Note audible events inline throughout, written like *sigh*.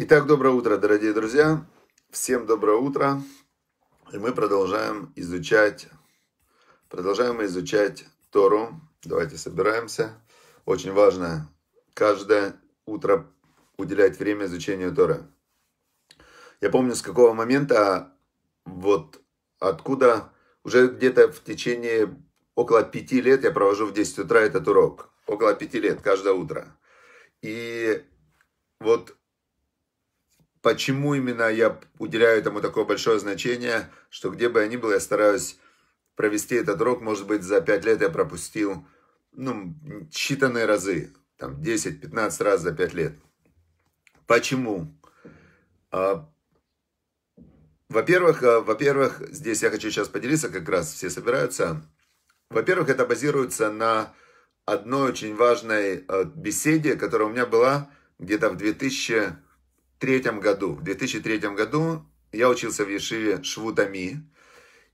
Итак, доброе утро, дорогие друзья. Всем доброе утро. И мы продолжаем изучать, продолжаем изучать Тору. Давайте собираемся. Очень важно каждое утро уделять время изучению Торы. Я помню, с какого момента, вот откуда, уже где-то в течение около пяти лет я провожу в 10 утра этот урок. Около пяти лет, каждое утро. И вот почему именно я уделяю этому такое большое значение, что где бы я ни был, я стараюсь провести этот рок, может быть, за 5 лет я пропустил, ну, считанные разы, там, 10-15 раз за 5 лет. Почему? А, во-первых, а, во-первых, здесь я хочу сейчас поделиться, как раз все собираются. Во-первых, это базируется на одной очень важной а, беседе, которая у меня была где-то в 2000 2003 году. В 2003 году я учился в Ешиве Швутами.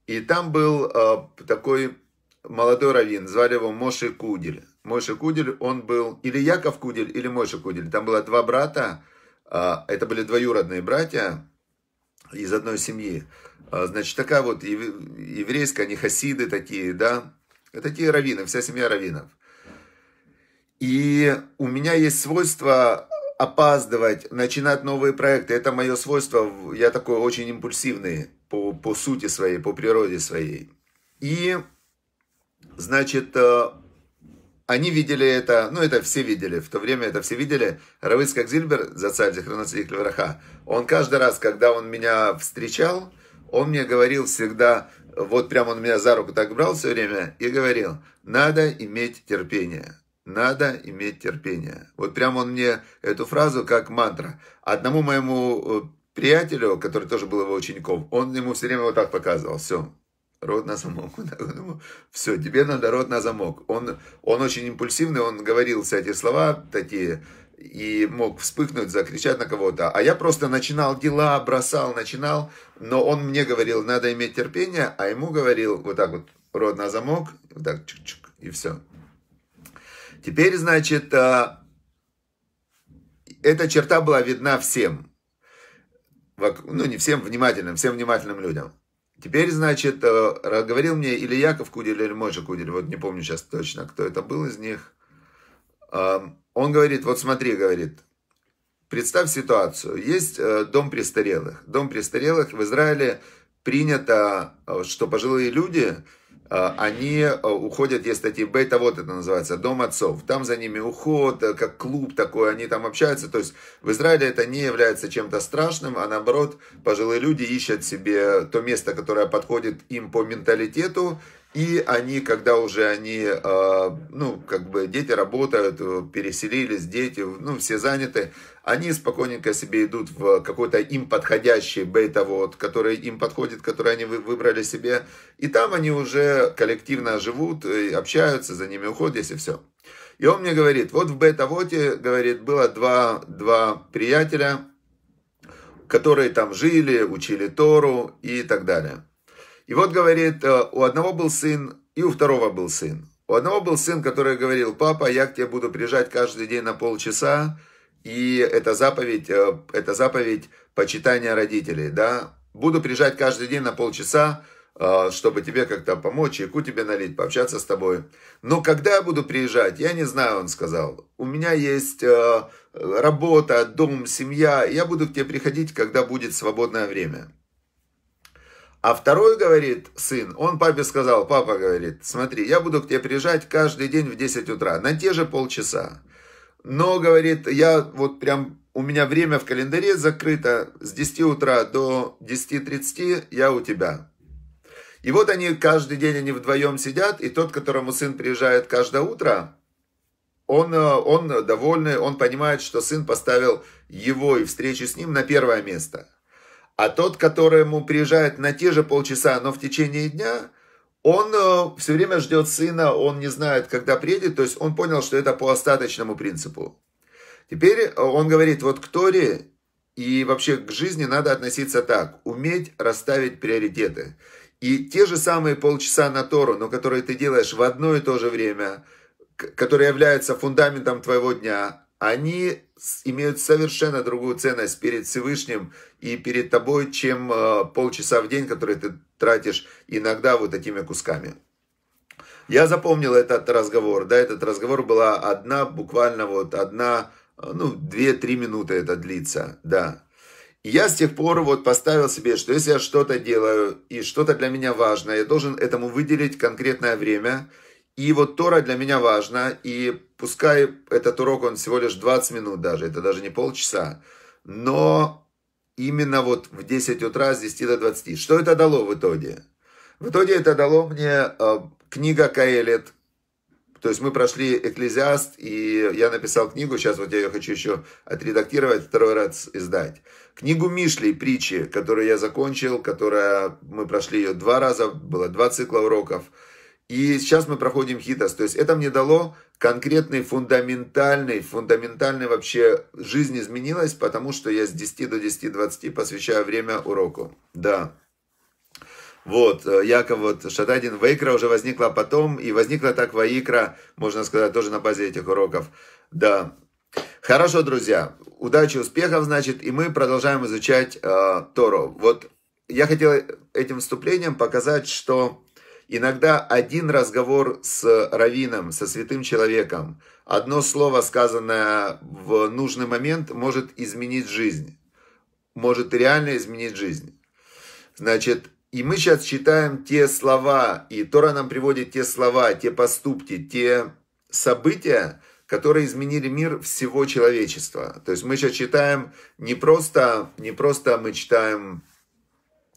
И там был э, такой молодой раввин, звали его Моши Кудель. Моши Кудель, он был или Яков Кудель, или Моши Кудель. Там было два брата, э, это были двоюродные братья из одной семьи. Э, значит, такая вот еврейская, они хасиды такие, да. Это такие раввины, вся семья раввинов. И у меня есть свойство опаздывать, начинать новые проекты. Это мое свойство. Я такой очень импульсивный по, по сути своей, по природе своей. И, значит, э, они видели это, ну это все видели, в то время это все видели. Равыцкак Зильбер, за царь Зихронацик Левраха, он каждый раз, когда он меня встречал, он мне говорил всегда, вот прям он меня за руку так брал все время и говорил, надо иметь терпение. Надо иметь терпение. Вот прям он мне эту фразу как мантра. Одному моему э, приятелю, который тоже был его учеником, он ему все время вот так показывал. Все, рот на замок. *laughs* Ну, все, тебе надо рот на замок. Он, он очень импульсивный, он говорил все эти слова такие, и мог вспыхнуть, закричать на кого-то. А я просто начинал дела, бросал, начинал, но он мне говорил, надо иметь терпение, а ему говорил вот так вот, рот на замок, вот так чик-чик, и все. Теперь, значит, а, эта черта была видна всем. Ну, не всем внимательным, всем внимательным людям. Теперь, значит, а, говорил мне или Яков Кудель, или Моша Кудель, вот не помню сейчас точно, кто это был из них. А, он говорит, вот смотри, говорит, представь ситуацию. Есть э, дом престарелых. Дом престарелых в Израиле принято, что пожилые люди а, они э, уходят, есть такие, бета, вот это называется, дом отцов. Там за ними уход, э, как клуб такой, они там общаются. То есть в Израиле это не является чем-то страшным, а наоборот, пожилые люди ищут себе то место, которое подходит им по менталитету, и они, когда уже они, э, ну, как бы дети работают, э, переселились, дети, ну, все заняты, они спокойненько себе идут в какой-то им подходящий бета бейтовод, который им подходит, который они выбрали себе. И там они уже коллективно живут, общаются, за ними уходят, и все. И он мне говорит, вот в бета бейтовоте, говорит, было два, два приятеля, которые там жили, учили Тору и так далее. И вот, говорит, э, у одного был сын, и у второго был сын. У одного был сын, который говорил, папа, я к тебе буду приезжать каждый день на полчаса, и это заповедь, э, это заповедь почитания родителей, да. Буду приезжать каждый день на полчаса, э, чтобы тебе как-то помочь, чайку тебе налить, пообщаться с тобой. Но когда я буду приезжать, я не знаю, он сказал. У меня есть работа, дом, семья, я буду к тебе приходить, когда будет свободное время. А второй говорит, сын, он папе сказал, папа говорит, смотри, я буду к тебе приезжать каждый день в 10 утра, на те же полчаса. Но, говорит, я вот прям, у меня время в календаре закрыто, с 10 утра до 10.30 я у тебя. И вот они каждый день, они вдвоем сидят, и тот, которому сын приезжает каждое утро, он, э, он довольный, он понимает, что сын поставил его и встречу с ним на первое место. А тот, которому приезжает на те же полчаса, но в течение дня, он э, все время ждет сына, он не знает, когда приедет, то есть он понял, что это по остаточному принципу. Теперь э, он говорит, вот к Торе и вообще к жизни надо относиться так, уметь расставить приоритеты. И те же самые полчаса на Тору, но которые ты делаешь в одно и то же время, которые являются фундаментом твоего дня, они имеют совершенно другую ценность перед Всевышним и перед тобой, чем э, полчаса в день, которые ты тратишь иногда вот такими кусками. Я запомнил этот разговор, да, этот разговор была одна, буквально вот одна, э, ну, две-три минуты это длится, да. я с тех пор вот поставил себе, что если я что-то делаю и что-то для меня важно, я должен этому выделить конкретное время – и вот Тора для меня важна, и пускай этот урок, он всего лишь 20 минут даже, это даже не полчаса, но именно вот в 10 утра с 10 до 20. Что это дало в итоге? В итоге это дало мне э, книга Каэлет. То есть мы прошли Экклезиаст, и я написал книгу, сейчас вот я ее хочу еще отредактировать, второй раз издать. Книгу Мишли, притчи, которую я закончил, которая, мы прошли ее два раза, было два цикла уроков. И сейчас мы проходим хитос. То есть это мне дало конкретный фундаментальный, фундаментальный вообще жизнь изменилась, потому что я с 10 до 10-20 посвящаю время уроку. Да. Вот, э, Яков, вот, Шатадин, Вейкра уже возникла потом, и возникла так Ваикра, можно сказать, тоже на базе этих уроков. Да. Хорошо, друзья. Удачи, успехов, значит, и мы продолжаем изучать э, Тору. Вот я хотел этим вступлением показать, что Иногда один разговор с раввином, со святым человеком, одно слово, сказанное в нужный момент, может изменить жизнь. Может реально изменить жизнь. Значит, и мы сейчас читаем те слова, и Тора нам приводит те слова, те поступки, те события, которые изменили мир всего человечества. То есть мы сейчас читаем не просто, не просто мы читаем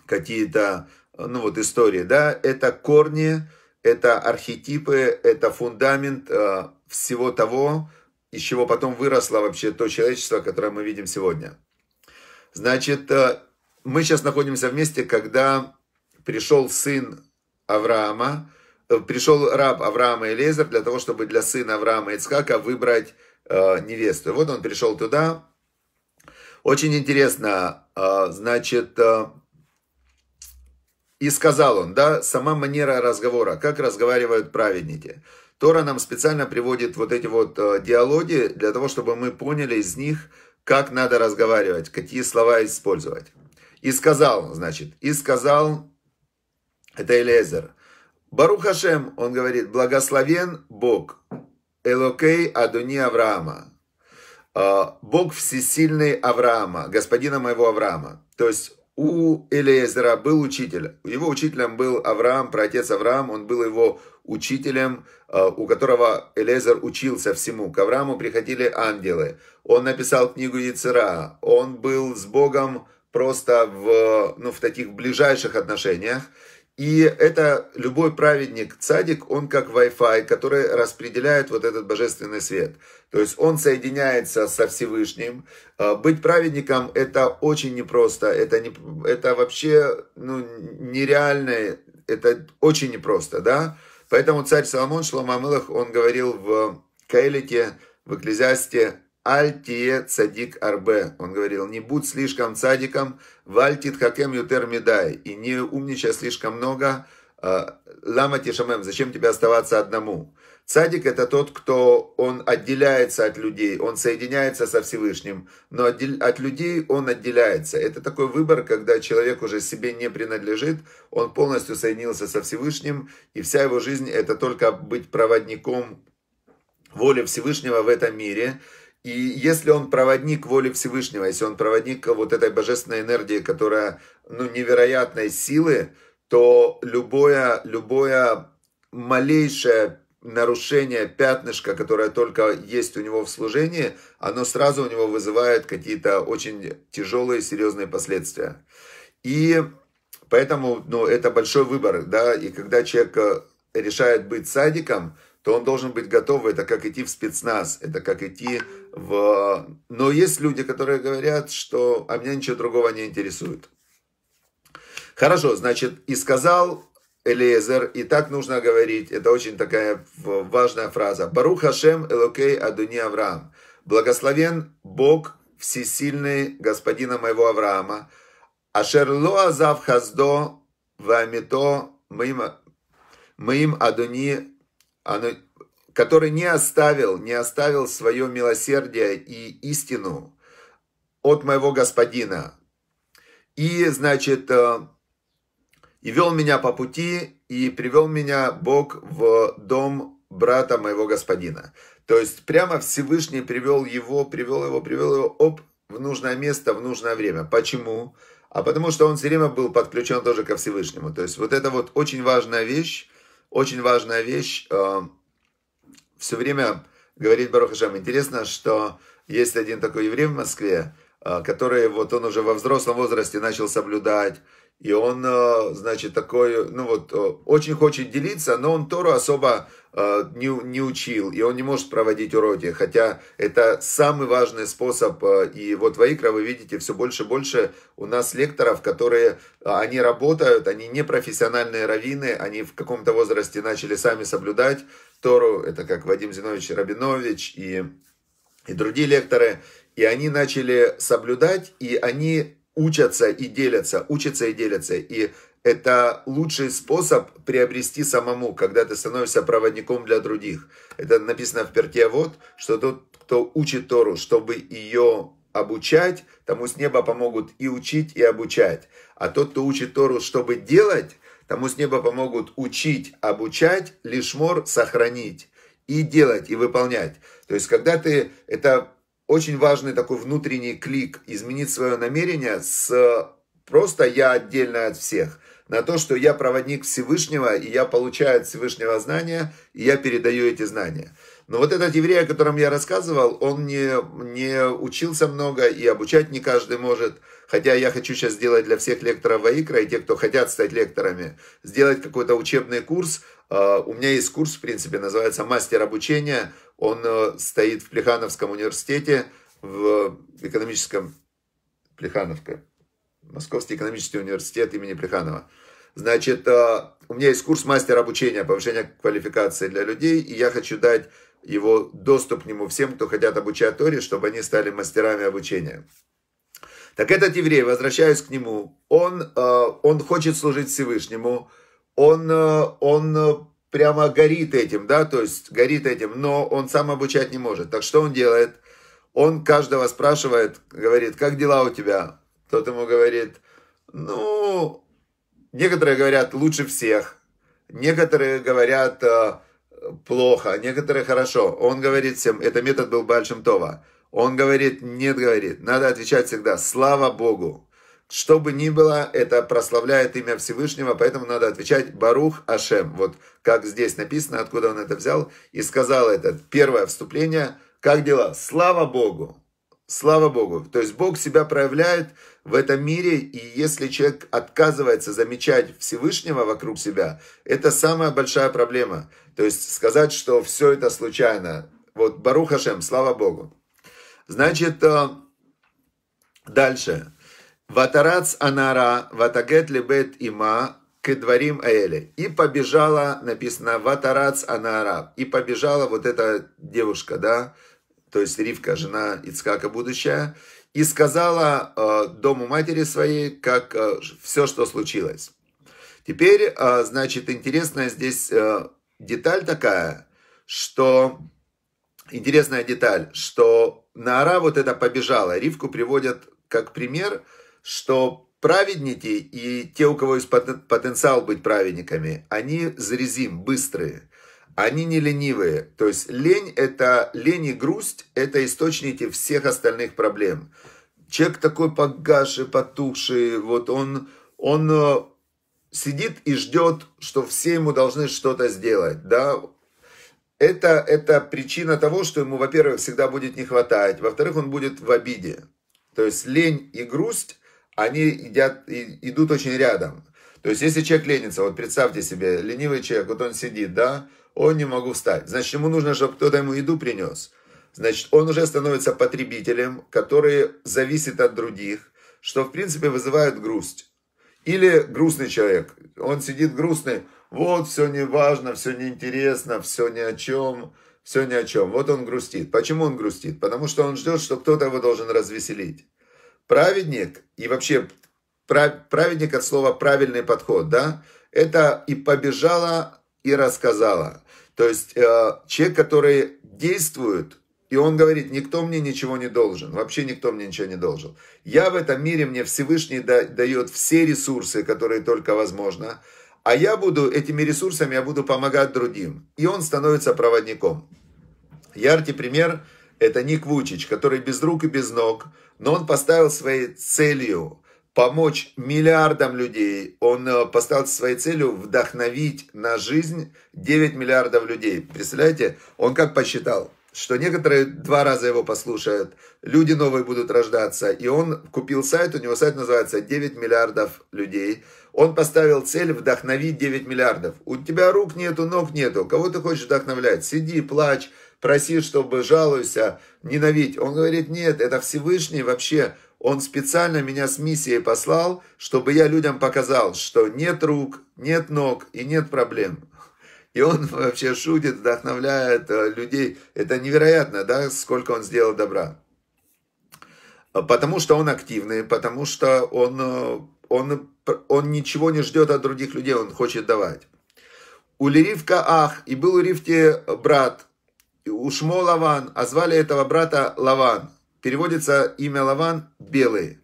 какие-то ну вот истории, да, это корни, это архетипы, это фундамент э, всего того, из чего потом выросло вообще то человечество, которое мы видим сегодня. Значит, э, мы сейчас находимся вместе, когда пришел сын Авраама, э, пришел раб Авраама Элезер для того, чтобы для сына Авраама Ицхака выбрать э, невесту. вот он пришел туда. Очень интересно, э, значит, э, и сказал он, да, сама манера разговора, как разговаривают праведники. Тора нам специально приводит вот эти вот э, диалоги для того, чтобы мы поняли из них, как надо разговаривать, какие слова использовать. И сказал, значит, и сказал, это Элезер, Барух Хашем, он говорит, благословен Бог, Элокей Адуни Авраама, э, Бог всесильный Авраама, господина моего Авраама. То есть у Элиезера был учитель. Его учителем был Авраам, протец Авраам. Он был его учителем, э, у которого Элиезер учился всему. К Аврааму приходили ангелы. Он написал книгу Яцера. Он был с Богом просто в, ну, в таких ближайших отношениях. И это любой праведник, цадик, он как Wi-Fi, который распределяет вот этот божественный свет. То есть он соединяется со Всевышним. А, быть праведником это очень непросто, это, не, это вообще ну, нереально, это очень непросто, да? Поэтому царь Соломон Шламамылах, он говорил в Каэлите, в Экклезиасте, Альтие цадик арбе. Он говорил, не будь слишком цадиком, вальтит хакем ютер медай. И не умничай слишком много, а, лама тишамем, зачем тебе оставаться одному? Цадик это тот, кто он отделяется от людей, он соединяется со Всевышним, но от людей он отделяется. Это такой выбор, когда человек уже себе не принадлежит, он полностью соединился со Всевышним, и вся его жизнь это только быть проводником воли Всевышнего в этом мире. И если он проводник воли Всевышнего, если он проводник вот этой божественной энергии, которая, ну, невероятной силы, то любое, любое малейшее нарушение пятнышка, которое только есть у него в служении, оно сразу у него вызывает какие-то очень тяжелые, серьезные последствия. И поэтому ну, это большой выбор, да, и когда человек э, решает быть садиком, то он должен быть готов. Это как идти в спецназ, это как идти в... Но есть люди, которые говорят, что а меня ничего другого не интересует. Хорошо, значит, и сказал Элиезер, и так нужно говорить, это очень такая важная фраза. Барух Хашем Элокей Адуни Авраам. Благословен Бог всесильный господина моего Авраама. Ашерло Азав Хаздо Вамито Моим Адуни оно, который не оставил, не оставил свое милосердие и истину от моего господина. И, значит, э, и вел меня по пути, и привел меня Бог в дом брата моего господина. То есть прямо Всевышний привел его, привел его, привел его, оп, в нужное место, в нужное время. Почему? А потому что он все время был подключен тоже ко Всевышнему. То есть вот это вот очень важная вещь, очень важная вещь. Э, Все время говорит Баруха Хашем. Интересно, что есть один такой еврей в Москве, э, который вот он уже во взрослом возрасте начал соблюдать и он, э, значит, такой, ну вот, э, очень хочет делиться, но он Тору особо э, не, не учил, и он не может проводить уроки, хотя это самый важный способ. И вот в Икра вы видите все больше и больше у нас лекторов, которые, они работают, они не профессиональные раввины, они в каком-то возрасте начали сами соблюдать Тору, это как Вадим Зинович Рабинович и, и другие лекторы, и они начали соблюдать, и они учатся и делятся, учатся и делятся. И это лучший способ приобрести самому, когда ты становишься проводником для других. Это написано в перке вот, что тот, кто учит Тору, чтобы ее обучать, тому с неба помогут и учить, и обучать. А тот, кто учит Тору, чтобы делать, тому с неба помогут учить, обучать, лишь мор сохранить и делать, и выполнять. То есть, когда ты, это очень важный такой внутренний клик, изменить свое намерение с просто я отдельно от всех, на то, что я проводник Всевышнего, и я получаю от Всевышнего знания, и я передаю эти знания. Но вот этот еврей, о котором я рассказывал, он не, не учился много, и обучать не каждый может. Хотя я хочу сейчас сделать для всех лекторов Ваикра, и тех, кто хотят стать лекторами, сделать какой-то учебный курс. А, у меня есть курс, в принципе, называется «Мастер обучения», он э, стоит в Плехановском университете, в экономическом... Плехановка. Московский экономический университет имени Плеханова. Значит, э, у меня есть курс мастера обучения, повышения квалификации для людей, и я хочу дать его доступ к нему всем, кто хотят обучать Торе, чтобы они стали мастерами обучения. Так этот еврей, возвращаясь к нему, он, э, он хочет служить Всевышнему, он, он прямо горит этим, да, то есть горит этим, но он сам обучать не может. Так что он делает? Он каждого спрашивает, говорит, как дела у тебя? Тот ему говорит, ну, некоторые говорят лучше всех, некоторые говорят э, плохо, некоторые хорошо. Он говорит всем, это метод был большим Това. Он говорит, нет, говорит, надо отвечать всегда, слава Богу что бы ни было, это прославляет имя Всевышнего, поэтому надо отвечать «Барух Ашем». Вот как здесь написано, откуда он это взял. И сказал это первое вступление. Как дела? Слава Богу! Слава Богу! То есть Бог себя проявляет в этом мире, и если человек отказывается замечать Всевышнего вокруг себя, это самая большая проблема. То есть сказать, что все это случайно. Вот Барух Ашем, слава Богу. Значит, э, дальше. Ватарац анара, ватагет лебет има, к дворим аэле. И побежала, написано, ватарац анара. И побежала вот эта девушка, да, то есть Ривка, жена Ицкака будущая, и сказала э, дому матери своей, как э, все, что случилось. Теперь, э, значит, интересная здесь э, деталь такая, что... Интересная деталь, что Наара вот это побежала. Ривку приводят как пример – что праведники и те, у кого есть потенциал быть праведниками, они зрезим, быстрые. Они не ленивые. То есть лень, это, лень и грусть – это источники всех остальных проблем. Человек такой погаший, потухший, вот он, он э, сидит и ждет, что все ему должны что-то сделать, да, это, это причина того, что ему, во-первых, всегда будет не хватать, во-вторых, он будет в обиде. То есть лень и грусть они едят, идут очень рядом. То есть, если человек ленится, вот представьте себе, ленивый человек, вот он сидит, да, он не могу встать. Значит, ему нужно, чтобы кто-то ему еду принес. Значит, он уже становится потребителем, который зависит от других, что, в принципе, вызывает грусть. Или грустный человек, он сидит грустный, вот, все не важно, все неинтересно, все ни о чем, все ни о чем. Вот он грустит. Почему он грустит? Потому что он ждет, что кто-то его должен развеселить праведник и вообще праведник от слова правильный подход, да, это и побежала, и рассказала. То есть э, человек, который действует, и он говорит, никто мне ничего не должен, вообще никто мне ничего не должен. Я в этом мире, мне Всевышний дает все ресурсы, которые только возможно, а я буду этими ресурсами, я буду помогать другим. И он становится проводником. Яркий пример – это Ник Вучич, который без рук и без ног, но он поставил своей целью помочь миллиардам людей. Он э, поставил своей целью вдохновить на жизнь 9 миллиардов людей. Представляете, он как посчитал, что некоторые два раза его послушают, люди новые будут рождаться. И он купил сайт, у него сайт называется 9 миллиардов людей. Он поставил цель вдохновить 9 миллиардов. У тебя рук нету, ног нету. Кого ты хочешь вдохновлять? Сиди, плачь, проси, чтобы жалуйся, ненавидь. Он говорит, нет, это Всевышний вообще, он специально меня с миссией послал, чтобы я людям показал, что нет рук, нет ног и нет проблем. И он вообще шутит, вдохновляет э, людей. Это невероятно, да, сколько он сделал добра. А потому что он активный, потому что он, э, он, он ничего не ждет от других людей, он хочет давать. У Леривка Ах, и был у Ривте брат, Ушмо Лаван, а звали этого брата Лаван. Переводится имя Лаван «белый».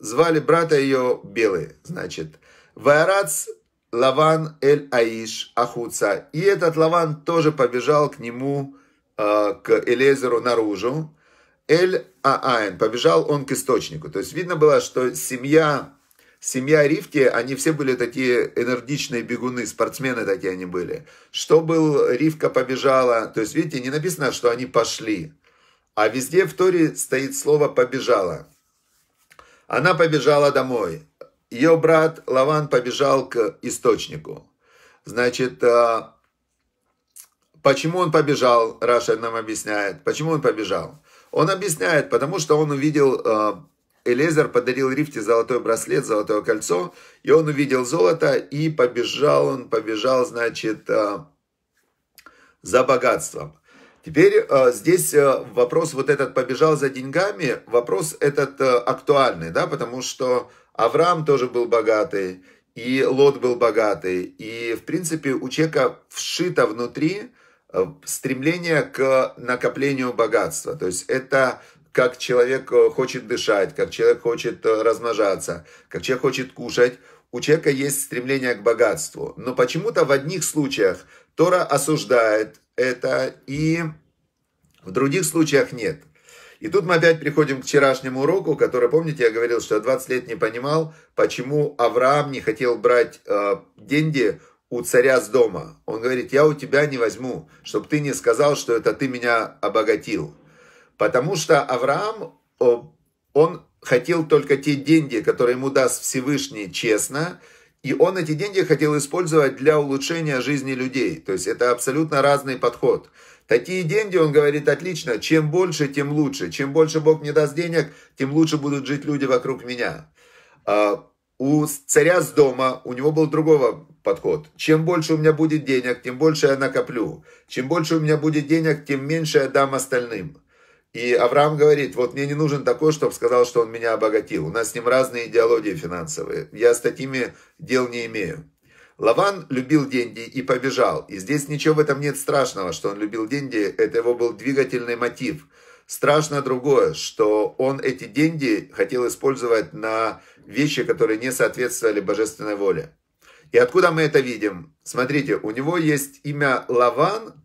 Звали брата ее «белый», значит. Варац Лаван Эль Аиш Ахуца. И этот Лаван тоже побежал к нему, э, к Элезеру наружу. Эль Аайн. Побежал он к источнику. То есть видно было, что семья семья Рифки, они все были такие энергичные бегуны, спортсмены такие они были. Что был, Ривка побежала, то есть, видите, не написано, что они пошли, а везде в Торе стоит слово «побежала». Она побежала домой. Ее брат Лаван побежал к источнику. Значит, а, почему он побежал, Раша нам объясняет. Почему он побежал? Он объясняет, потому что он увидел а, Элезер подарил Рифте золотой браслет, золотое кольцо, и он увидел золото, и побежал, он побежал, значит, э, за богатством. Теперь э, здесь э, вопрос вот этот «побежал за деньгами», вопрос этот актуальный, да, потому что Авраам тоже был богатый, и Лот был богатый, и, в принципе, у человека вшито внутри стремление к накоплению богатства. То есть это как человек э, хочет дышать, как человек хочет э, размножаться, как человек хочет кушать. У человека есть стремление к богатству. Но почему-то в одних случаях Тора осуждает это, и в других случаях нет. И тут мы опять приходим к вчерашнему уроку, который, помните, я говорил, что я 20 лет не понимал, почему Авраам не хотел брать э, деньги у царя с дома. Он говорит, я у тебя не возьму, чтобы ты не сказал, что это ты меня обогатил. Потому что Авраам, э, он хотел только те деньги, которые ему даст Всевышний честно, и он эти деньги хотел использовать для улучшения жизни людей. То есть это абсолютно разный подход. Такие деньги, он говорит, отлично, чем больше, тем лучше. Чем больше Бог мне даст денег, тем лучше будут жить люди вокруг меня. А, у царя с дома, у него был другого подход. Чем больше у меня будет денег, тем больше я накоплю. Чем больше у меня будет денег, тем меньше я дам остальным. И Авраам говорит, вот мне не нужен такой, чтобы сказал, что он меня обогатил. У нас с ним разные идеологии финансовые. Я с такими дел не имею. Лаван любил деньги и побежал. И здесь ничего в этом нет страшного, что он любил деньги. Это его был двигательный мотив. Страшно другое, что он эти деньги хотел использовать на вещи, которые не соответствовали божественной воле. И откуда мы это видим? Смотрите, у него есть имя Лаван,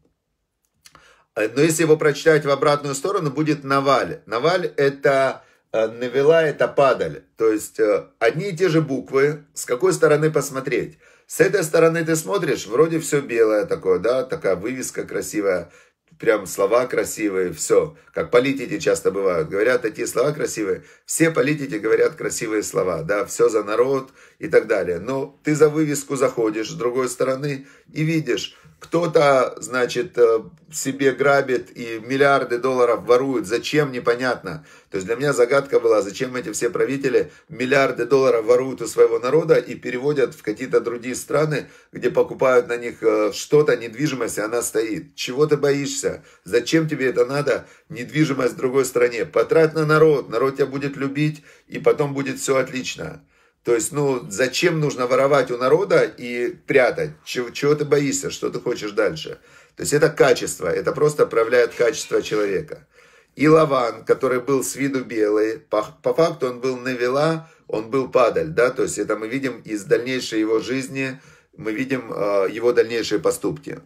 Э, но если его прочитать в обратную сторону, будет Наваль. Наваль это э, навела это падаль. То есть э, одни и те же буквы, с какой стороны посмотреть. С этой стороны ты смотришь, вроде все белое такое, да, такая вывеска красивая, прям слова красивые, все. Как политики часто бывают, говорят такие слова красивые. Все политики говорят красивые слова, да, все за народ и так далее. Но ты за вывеску заходишь с другой стороны и видишь, кто-то, значит, э, себе грабит и миллиарды долларов ворует. Зачем, непонятно. То есть для меня загадка была, зачем эти все правители миллиарды долларов воруют у своего народа и переводят в какие-то другие страны, где покупают на них э, что-то, недвижимость, и она стоит. Чего ты боишься? Зачем тебе это надо? Недвижимость в другой стране. Потрать на народ, народ тебя будет любить, и потом будет все отлично. То есть, ну, зачем нужно воровать у народа и прятать? Чего, чего ты боишься? Что ты хочешь дальше? То есть, это качество. Это просто проявляет качество человека. И Лаван, который был с виду белый, по, по факту он был навела, он был падаль, да, то есть это мы видим из дальнейшей его жизни, мы видим э, его дальнейшие поступки.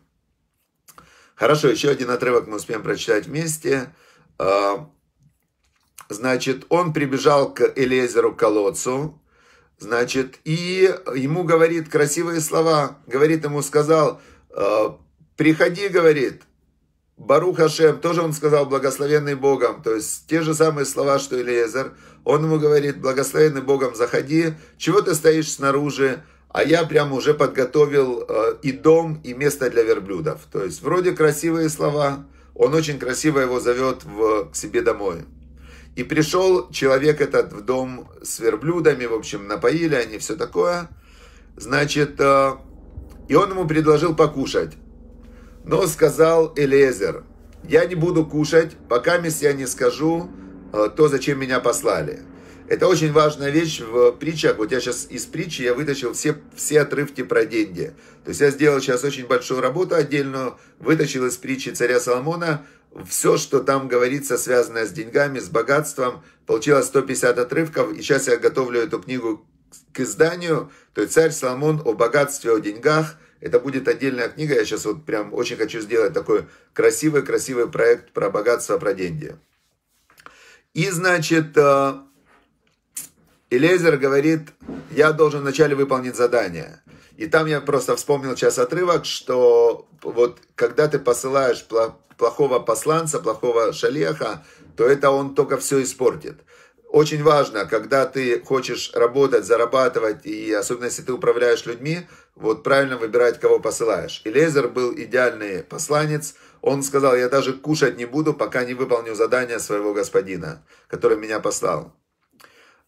Хорошо, еще один отрывок мы успеем прочитать вместе. Э, значит, он прибежал к Элизеру колодцу, Значит, и ему говорит красивые слова. Говорит ему, сказал, «Э, приходи, говорит, Барух Ашем, тоже он сказал, благословенный Богом. То есть те же самые слова, что и Элиезер. Он ему говорит, благословенный Богом, заходи. Чего ты стоишь снаружи? А я прямо уже подготовил э, и дом, и место для верблюдов. То есть вроде красивые слова. Он очень красиво его зовет в, к себе домой. И пришел человек этот в дом с верблюдами, в общем, напоили они, все такое. Значит, э, и он ему предложил покушать. Но сказал Элезер, я не буду кушать, пока я не скажу э, то, зачем меня послали. Это очень важная вещь в притчах. Вот я сейчас из притчи я вытащил все, все отрывки про деньги. То есть я сделал сейчас очень большую работу отдельную, вытащил из притчи царя Соломона все, что там говорится, связанное с деньгами, с богатством. Получилось 150 отрывков, и сейчас я готовлю эту книгу к изданию. То есть «Царь Соломон о богатстве, о деньгах». Это будет отдельная книга, я сейчас вот прям очень хочу сделать такой красивый-красивый проект про богатство, про деньги. И, значит, э, и Лейзер говорит, я должен вначале выполнить задание. И там я просто вспомнил сейчас отрывок, что вот когда ты посылаешь плохого посланца, плохого шалеха, то это он только все испортит. Очень важно, когда ты хочешь работать, зарабатывать, и особенно если ты управляешь людьми, вот правильно выбирать, кого посылаешь. И Лезер был идеальный посланец. Он сказал, я даже кушать не буду, пока не выполню задание своего господина, который меня послал.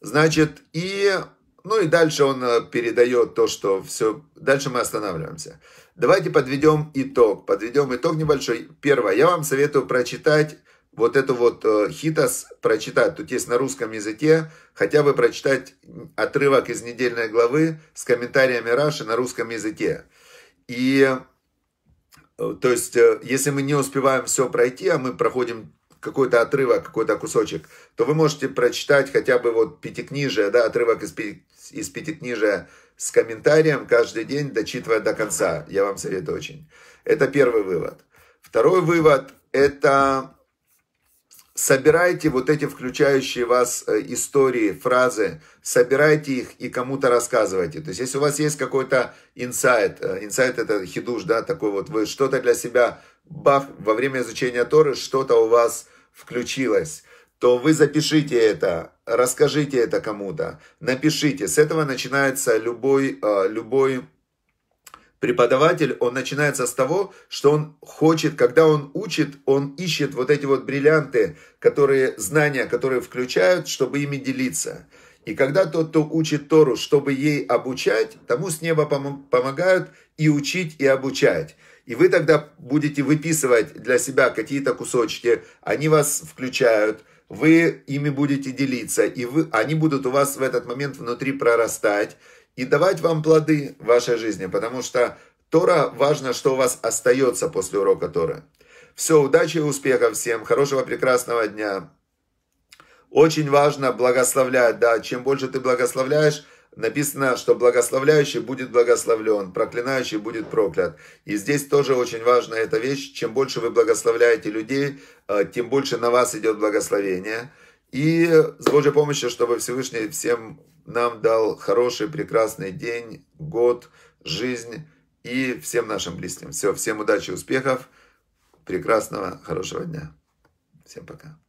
Значит, и, ну и дальше он э, передает то, что все, дальше мы останавливаемся. Давайте подведем итог, подведем итог небольшой. Первое, я вам советую прочитать вот эту вот э, хитос, прочитать, тут есть на русском языке, хотя бы прочитать отрывок из недельной главы с комментариями Раши на русском языке. И э, то есть, если мы не успеваем все пройти, а мы проходим какой-то отрывок, какой-то кусочек, то вы можете прочитать хотя бы вот пятикнижие, да, отрывок из, из пятикнижия с комментарием каждый день, дочитывая до конца. Я вам советую очень. Это первый вывод. Второй вывод – это собирайте вот эти включающие вас э, истории, фразы, собирайте их и кому-то рассказывайте. То есть, если у вас есть какой-то инсайт, э, инсайт это хидуш, да, такой вот, вы что-то для себя, бах, во время изучения Торы что-то у вас включилась, то вы запишите это, расскажите это кому-то, напишите. С этого начинается любой, э, любой преподаватель, он начинается с того, что он хочет, когда он учит, он ищет вот эти вот бриллианты, которые, знания, которые включают, чтобы ими делиться. И когда тот, кто учит Тору, чтобы ей обучать, тому с неба помогают и учить, и обучать. И вы тогда будете выписывать для себя какие-то кусочки, они вас включают, вы ими будете делиться, и вы, они будут у вас в этот момент внутри прорастать и давать вам плоды в вашей жизни, потому что Тора важно, что у вас остается после урока Торы. Все, удачи и успехов всем, хорошего, прекрасного дня. Очень важно благословлять, да, чем больше ты благословляешь, написано, что благословляющий будет благословлен, проклинающий будет проклят. И здесь тоже очень важна эта вещь. Чем больше вы благословляете людей, э, тем больше на вас идет благословение. И с Божьей помощью, чтобы Всевышний всем нам дал хороший, прекрасный день, год, жизнь и всем нашим близким. Все, всем удачи, успехов, прекрасного, хорошего дня. Всем пока.